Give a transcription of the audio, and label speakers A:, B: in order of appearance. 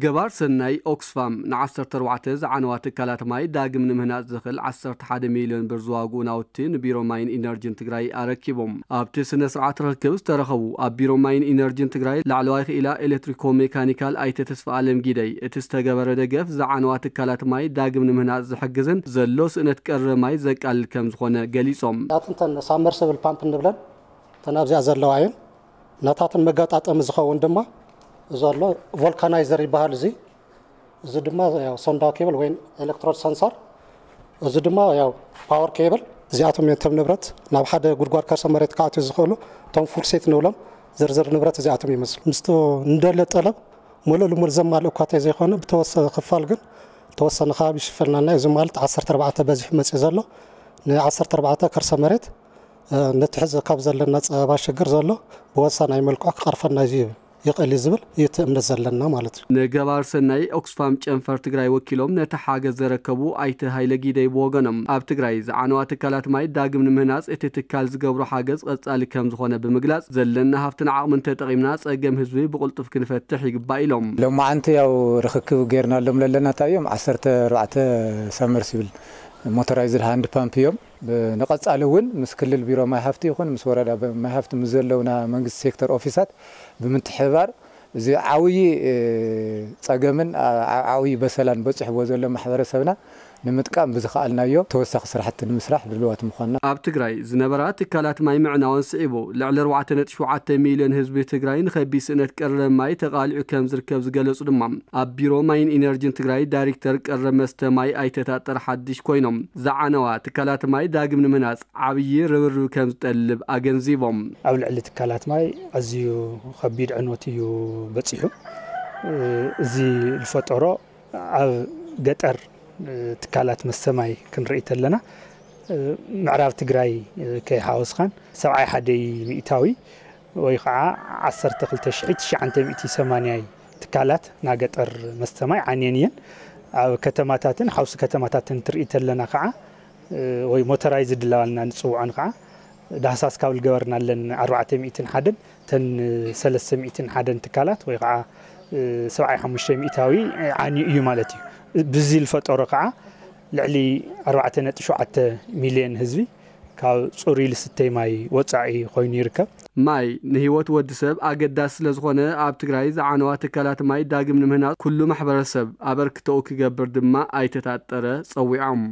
A: جبار سناي أوكسفام نعسر تروعتز عنوات كالات ماي داقم نمهنات زخل عسر تحاد مليون برزواغو ناوتين بيرو ماين إنرجين تقراي أركبهم أبتي سنة سرعة ركبز ترخو أب بيرو ماين إنرجين تقراي لعلوايخ إلى إلتريكو ميكانيكال أي تتسف عالم جيدي اتستقبر دقف زعنوات كالات ماي داقم نمهنات زحقزن زلوس سنة كر ماي زك الكمز خونا قليصهم أتنتن
B: سامر سبل بامب نبلن تنابزي أزر لوايين نتاتن مقاطعة أمزخون دمه ኣሎ ቮልካናይዘር ይበሃል እዚ እዚ ድማ ያው ሶንዳ ኬብል ወይ ኤሌክትሮድ ሰንሰር እዚ ድማ ያው ፓወር ኬብል እዚኣቶም እዮም እቶም ንብረት ናብ ሓደ ጉድጓድ ከርሰ መሬት ክኣትዩ ዝኽእሉ እቶም ፉልሴት ንብሎም ዝርዝር ንብረት እዚኣቶም ይመስሉ ምስቲ ንደለ ጠለብ ሙሉእ ልሙል ዘማልእ እኳተይ ዘይኮነ ብተወሰነ ክፋል ግን ተወሰነ ከባቢ ይሽፈልናና እዚ ማለት 14 በዚሕ መፅእ ዘሎ ን14 ከርሰ መሬት ነቲ ሕዚ ካብ ዘለና ፀባ ሽግር ዘሎ ብወሳናይ መልክዖ ክቐርፈና እዩ ይብል የቀሊዝብል እየተእምነት ዘለና ማለት
A: እዩ ንገባር ሰናይ ኦክስፋም ጨንፈር ትግራይ ወኪሎም ነቲ ሓገዝ ዘረከቡ ኣይተ ሃይለ ጊደይ ብወገኖም ኣብ ትግራይ ዝዓነዋ ትካላት ማይ ዳግም ንምህናፅ እቲ ትካል ዝገብሮ ሓገዝ ቀጻሊ ከም ዝኾነ ብምግላጽ ዘለና ሃፍትን ዓቕምን ተጠቒምና ጸገም ህዝቢ ብቕልጡፍ ክንፈትሕ ይግባእ ኢሎም
C: ሎም መዓንቲ ያው ርክክብ ገይርናሎም ለለናታ እዮም 14 ሰምርስ ይብል ሞተራይዝድ ሃንድ ፓምፕ እዮም ንቐፃሊ እውን ምስ ክልል ቢሮ ማይ ሃፍቲ ይኹን ምስ ወረዳ ማይ ሃፍቲ ምስ ዘለው ና መንግስቲ ሴክተር ኦፊሳት ብምትሕባር እዚ ዓብዪ ፀገምን ዓብዪ በሰላን በፅሕዎ ዘሎ ማሕበረሰብና نمتقام بزخال نايو توسخ سرحت المسرح للوات مخنا
A: اب تگراي زنبرا تكالات ماي معنا ونسيبو لعل روعه نت شعات ميلن حزب تگراي نخبي سنت قر ماي تقالع كم زركب زغلص دم اب بيرو ماين انرجي تگراي دايركتر قر مست ماي ايتتاطر حدش كوينم زعنوا تكالات ماي داغم نمناص عبي ربر كم تطلب اغنزيبم
D: اب لعل تكالات ماي ازيو خبير خبيد عنوتيو بصيحو زي الفترة عب قطر تكالات مسماي كنريت لنا معراف تجري كي حاوس خان سبعي حدي مئتاوي ويقع عصر تقل تشعيد شعنت مئتي سمانياي تكالات ناقطر مستماي عنينيا أو كتماتاتن حاوس كتماتاتن تريت لنا قاع وي موتورايز دلالنا نسوع عن قاع داساس كاول جورنا لن أربعة مئتين حدن تن سلس مئتين حدن تكالات ويقع سبعي حمشي مئتاوي عني يمالتي ብዚ ዝፈጠሮ ከዓ ልዕሊ 47 ሚልዮን ህዝቢ ካብ ፅሩይ
A: ልስተይ ማይ ወፃኢ ኮይኑ ይርከብ ማይ ንህይወት ወዲ ሰብ ኣገዳሲ ስለ ዝኾነ ኣብ ትግራይ ዝዓነዋ ትካላት ማይ ዳግም ንምህናፅ ኩሉ ማሕበረሰብ ኣበርክተኡ ክገብር ድማ ኣይተታጠረ ፀዊዖም